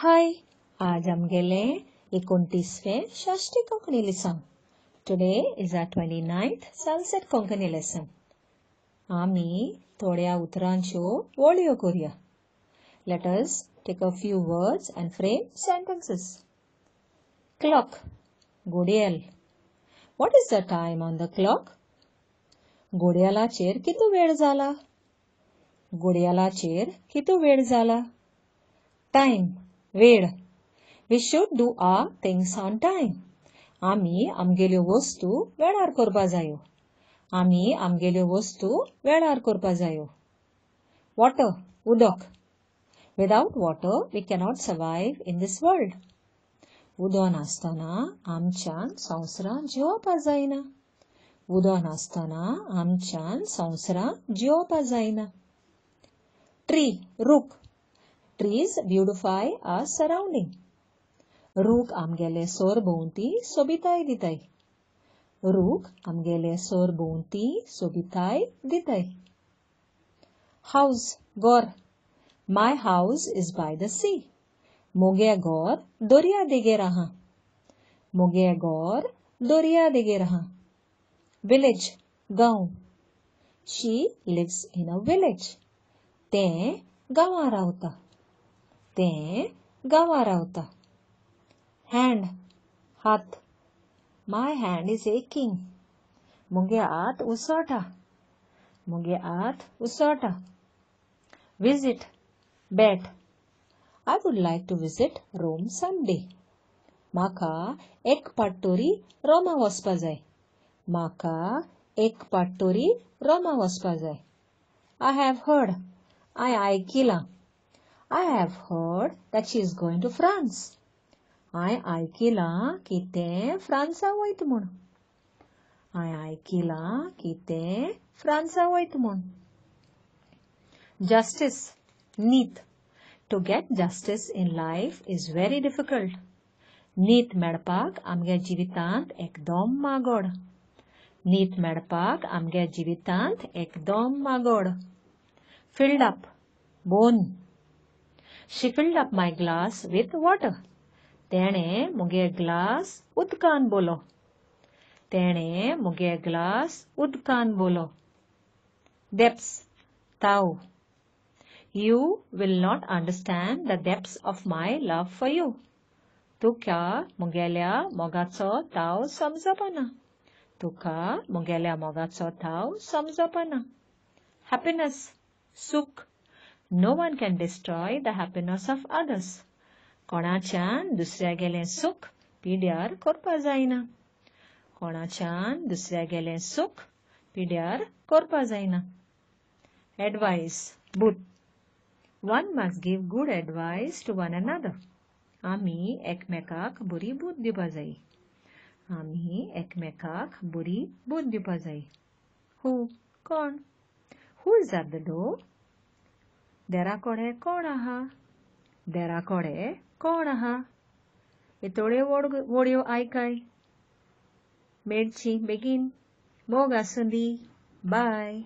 Hi, आज हम गेले एकोणतीसवे Shastri Konkani lesson. Today is our twenty ninth sunset Konkani lesson आमी थोड्या उतरांच्यो वळयो करूया let us take a few words and frame sentences clock घोड्याल what is the time on the clock चेर कितू वेळ जाला चेर कितू वेळ जाला टायम वेळ we should do a things on time आमी आमगेल्यो वस्तू वेळार करपा जायो आमी आमगेल्यो वस्तू वेळार करपा जायो वॉटर उदक without water we cannot survive in this world उदो नासतना आमच्यान संवसारान जिवोवपा जायना उदो नासतना आमच्यान संवसारान जिवोवपा जायना ट्री रूख ट्रीज ब्यूटिफाई आ सराउंडिंग रूख आमगेले सोर भोवती सोबिताय दिताय रूख आमगेले सोर भोवती सोबिताय दिताय हाउस घर my house is by the sea मोगे घर दर्या देगेर आहा मोगे घर दर्या देगेर आहा विलेज गांव she lives in a village ते गांवां रावता ते गवारा होता हँड हात माय हँड इज एकिंग मुगे हात उसळटा मुगे हात उसळटा visit but I would like to visit Rome Sunday म्हाका एक पाटोरी रोमा वचपा जाय म्हाका एक पाटोरी रोमा वचपा जाय आय हॅव हर्ड हांवें आयकिलां I have heard that she is going to France. I aikila kite France vaitumun. I aikila kite France vaitumun. Justice, need To get justice in life is very difficult. Need medpak amge jivitant ekdom magor. Need medpak amge jivitant ekdom magor. Filled up, bone. She filled up my glass with water. Tene muge glass udkan bolo. Tene muge glass udkan bolo. Depths. Tau. You will not understand the depths of my love for you. Tuka mugelya mogatso tau samzapana. Tuka mugelya mogatso tau samzapana. Happiness. suk no one can destroy the happiness of others. Konachan dusryagelen suk pidyar korpa zaina. Konachan dusryagelen suk pidyar korpa zaina. Advice but one must give good advice to one another. Ami ekmekak buri buddhi bazai. Ami ekmekak buri buddhi bazai. Who? Korn. Who is at the door? देरा देराकडे कोण आहा देराकडे कोण आहा हे थोड्यो वोड वोडयो आयकाय मेळची बेगीन मोग आसूं दी बाय